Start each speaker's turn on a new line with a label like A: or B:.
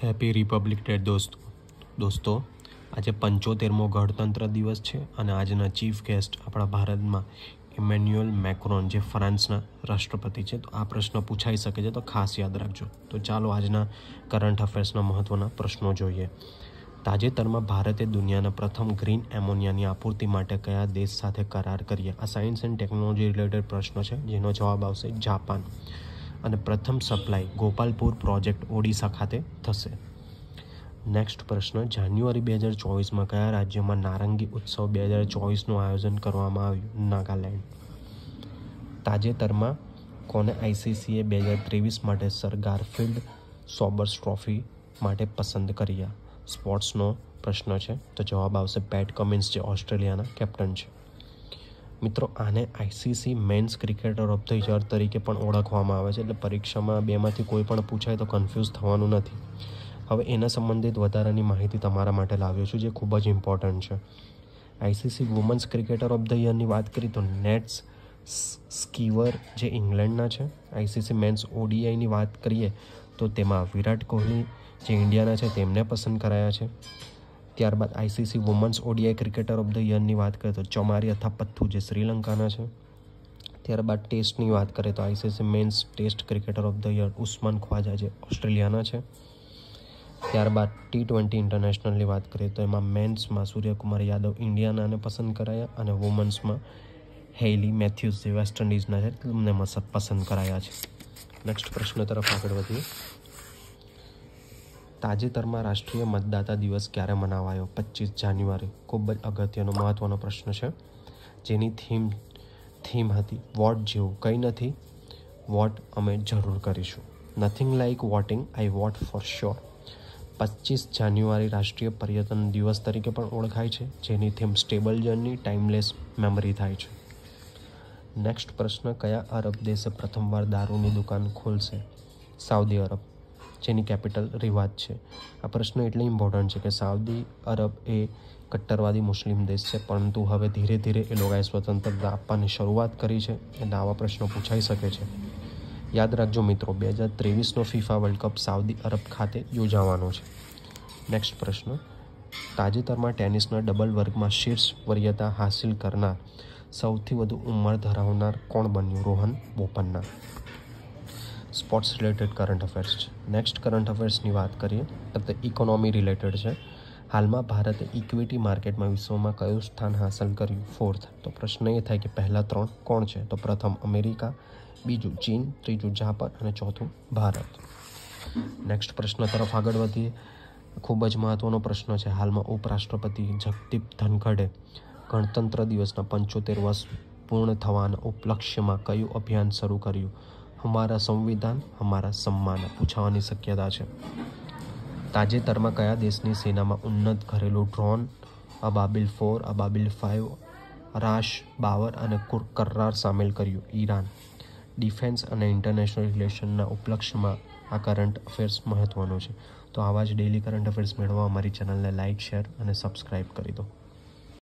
A: happy Republic day દોસ્તો દોસ્તો આજે પંચોતેરમો ગણતંત્ર દિવસ છે અને આજના ચીફ ગેસ્ટ આપણા ભારતમાં ઇમેન્યુઅલ મેક્રોન જે ફ્રાન્સના રાષ્ટ્રપતિ છે તો આ પ્રશ્ન પૂછાઈ શકે છે તો ખાસ યાદ રાખજો તો ચાલો આજના કરંટ અફેર્સના મહત્ત્વના પ્રશ્નો જોઈએ તાજેતરમાં ભારતે દુનિયાના પ્રથમ ગ્રીન એમોનિયાની આપૂર્તિ માટે કયા દેશ સાથે કરાર કર્યા આ સાયન્સ એન્ડ ટેકનોલોજી રિલેટેડ પ્રશ્ન છે જેનો જવાબ આવશે જાપાન અને પ્રથમ સપ્લાય ગોપાલપુર પ્રોજેક્ટ ઓડિશા ખાતે થશે નેક્સ્ટ પ્રશ્ન જાન્યુઆરી બે હજાર ચોવીસમાં કયા રાજ્યમાં નારંગી ઉત્સવ બે હજાર ચોવીસનું આયોજન કરવામાં આવ્યું નાગાલેન્ડ તાજેતરમાં કોને આઈસીસીએ બે હજાર ત્રેવીસ માટે સર ગારફિલ્ડ સોબર્સ ટ્રોફી માટે પસંદ કર્યા સ્પોર્ટ્સનો પ્રશ્ન છે તો જવાબ આવશે પેટ કમિન્સ જે ઓસ્ટ્રેલિયાના કેપ્ટન છે મિત્રો આને ICC men's cricketer of the year તરીકે પણ ઓળખવામાં આવે છે એટલે પરીક્ષામાં બેમાંથી કોઈ પણ પૂછાય તો કન્ફ્યુઝ થવાનું નથી હવે એના સંબંધિત વધારાની માહિતી તમારા માટે લાવ્યો છું જે ખૂબ જ ઇમ્પોર્ટન્ટ છે ICC women's cricketer of the યરની વાત કરી તો નેટ્સ સ્કીવર જે ઇંગ્લેન્ડના છે આઈસીસી મેન્સ ઓડીઆઈની વાત કરીએ તો તેમાં વિરાટ કોહલી જે ઇન્ડિયાના છે તેમને પસંદ કરાયા છે ત્યારબાદ ICC women's ODI cricketer of the યરની વાત કરીએ તો ચોમારી અથાપથ્થુ જે શ્રીલંકાના છે ત્યારબાદ ટેસ્ટની વાત કરીએ તો ICC men's test cricketer of the year Usman Khawaja જે ઓસ્ટ્રેલિયાના છે ત્યારબાદ ટી ટ્વેન્ટી ઇન્ટરનેશનલની વાત કરીએ તો એમાં મેન્સમાં સૂર્યકુમાર યાદવ ઇન્ડિયાનાને પસંદ કરાયા અને વુમન્સમાં હેલી મેથ્યુઝ જે વેસ્ટ ઇન્ડિઝના છે તેમને પસંદ કરાયા છે નેક્સ્ટ પ્રશ્ન તરફ આગળ વધીએ તાજેતરમાં રાષ્ટ્રીય મતદાતા દિવસ ક્યારે મનાવાયો પચીસ જાન્યુઆરી ખૂબ જ અગત્યનો મહત્ત્વનો પ્રશ્ન છે જેની થીમ થીમ હતી વોટ જેવું કંઈ નથી વોટ અમે જરૂર કરીશું nothing like voting I vote for sure પચીસ જાન્યુઆરી રાષ્ટ્રીય પર્યટન દિવસ તરીકે પણ ઓળખાય છે જેની theme stable journey timeless memory થાય છે નેક્સ્ટ પ્રશ્ન કયા અરબ દેશે પ્રથમવાર દારૂની દુકાન ખોલશે સાઉદી અરબ જેની કેપિટલ રિવાજ છે આ પ્રશ્ન એટલે ઇમ્પોર્ટન્ટ છે કે સાઉદી અરબ એ કટ્ટરવાદી મુસ્લિમ દેશ છે પરંતુ હવે ધીરે ધીરે એ લોકોએ સ્વતંત્રતા આપવાની શરૂઆત કરી છે અને આવા પ્રશ્નો પૂછાઈ શકે છે યાદ રાખજો મિત્રો બે હજાર ત્રેવીસનો FIFA world cup Saudi Arab ખાતે યોજાવાનો છે નેક્સ્ટ પ્રશ્ન તાજેતરમાં ટેનિસના ડબલ વર્ગમાં શીર્ષ વરીયતા હાંસિલ કરનાર સૌથી વધુ ઉંમર ધરાવનાર કોણ બન્યું Rohan Bopanna sports related current affairs છે નેક્સ્ટ કરંટ અફેર્સની વાત કરીએ તો ઇકોનોમી રિલેટેડ છે હાલમાં ભારતે ઇક્વિટી માર્કેટમાં વિશ્વમાં કયું સ્થાન હાંસલ કર્યું ફોર્થ તો પ્રશ્ન એ થાય કે પહેલાં ત્રણ કોણ છે તો પ્રથમ અમેરિકા બીજું ચીન ત્રીજું જાપાન અને ચોથું ભારત નેક્સ્ટ પ્રશ્ન તરફ આગળ વધીએ ખૂબ જ મહત્ત્વનો પ્રશ્ન છે હાલમાં ઉપરાષ્ટ્રપતિ જગદીપ ધનખડે ગણતંત્ર દિવસના પંચોતેર વર્ષ પૂર્ણ થવાના ઉપલક્ષ્યમાં કયું અભિયાન શરૂ કર્યું અમારા સંવિધાન અમારા સન્માન પૂછાવાની શક્યતા છે તાજેતરમાં કયા દેશની સેનામાં ઉન્નત ઘરેલું drone Ababil four Ababil five રાશ બાવર અને કરાર સામેલ કર્યું ઈરાન ડિફેન્સ અને ઇન્ટરનેશનલ રિલેશનના ઉપલક્ષમાં આ કરંટ અફેર્સ મહત્ત્વનો છે તો આવા જ ડેલી કરંટ અફેર્સ મેળવવા અમારી ચેનલને લાઇક શેર અને સબસ્ક્રાઈબ કરી દો